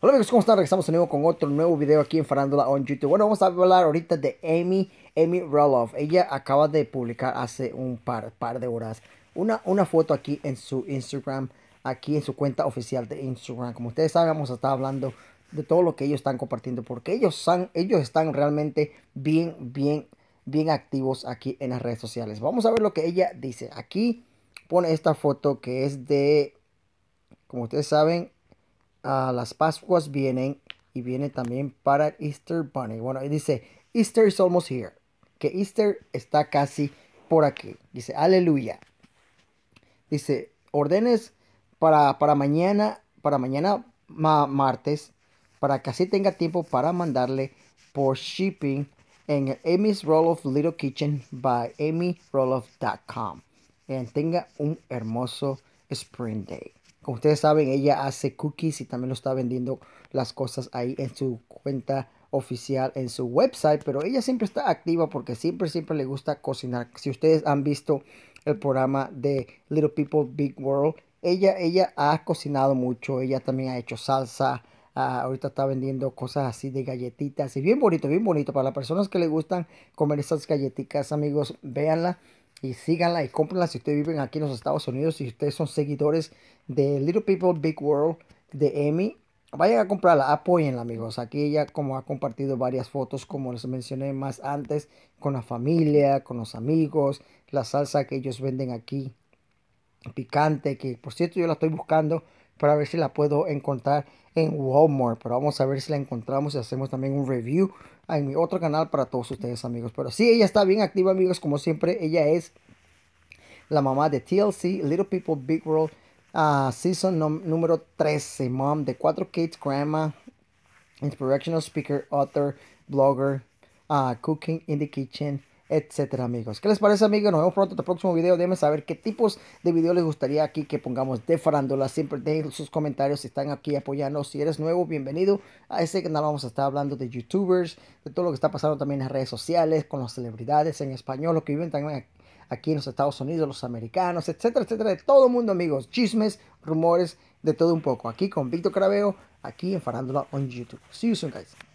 Hola amigos, ¿cómo están? Regresamos de nuevo con otro nuevo video aquí en Farándula on YouTube. Bueno, vamos a hablar ahorita de Amy, Amy Roloff. Ella acaba de publicar hace un par, par de horas una, una foto aquí en su Instagram, aquí en su cuenta oficial de Instagram. Como ustedes saben, vamos a estar hablando de todo lo que ellos están compartiendo porque ellos, son, ellos están realmente bien, bien, bien activos aquí en las redes sociales. Vamos a ver lo que ella dice. Aquí pone esta foto que es de, como ustedes saben, las Pascuas vienen y viene también para Easter Bunny. Bueno, dice, Easter is almost here. Que Easter está casi por aquí. Dice, aleluya. Dice, ordenes para, para mañana, para mañana martes, para que así tenga tiempo para mandarle por shipping en Amy's Roloff Little Kitchen by amyroloff.com. Y tenga un hermoso Spring Day. Como ustedes saben, ella hace cookies y también lo está vendiendo las cosas ahí en su cuenta oficial en su website, pero ella siempre está activa porque siempre, siempre le gusta cocinar. Si ustedes han visto el programa de Little People Big World, ella, ella ha cocinado mucho, ella también ha hecho salsa, ah, ahorita está vendiendo cosas así de galletitas y bien bonito, bien bonito. Para las personas que le gustan comer esas galletitas, amigos, véanla y síganla y cómprenla si ustedes viven aquí en los Estados Unidos, si ustedes son seguidores de Little People Big World de Emmy. Vayan a comprarla, apóyenla amigos. Aquí ella como ha compartido varias fotos, como les mencioné más antes, con la familia, con los amigos, la salsa que ellos venden aquí, picante, que por cierto yo la estoy buscando para ver si la puedo encontrar en Walmart. Pero vamos a ver si la encontramos y hacemos también un review en mi otro canal para todos ustedes, amigos. Pero sí, ella está bien activa, amigos. Como siempre, ella es la mamá de TLC, Little People Big World, ah, Season número 13, mom de 4 kids, grandma, inspirational speaker, author, blogger, ah, cooking in the kitchen etcétera, amigos. ¿Qué les parece, amigos? Nos vemos pronto en el próximo video. Déjenme saber qué tipos de videos les gustaría aquí que pongamos de farándula. Siempre dejen sus comentarios si están aquí apoyando. Si eres nuevo, bienvenido a ese canal. Vamos a estar hablando de YouTubers, de todo lo que está pasando también en las redes sociales, con las celebridades en español, lo que viven también aquí en los Estados Unidos, los americanos, etcétera, etcétera. De todo el mundo, amigos. Chismes, rumores, de todo un poco. Aquí con Víctor Carabeo, aquí en Farándula on YouTube. See you soon, guys.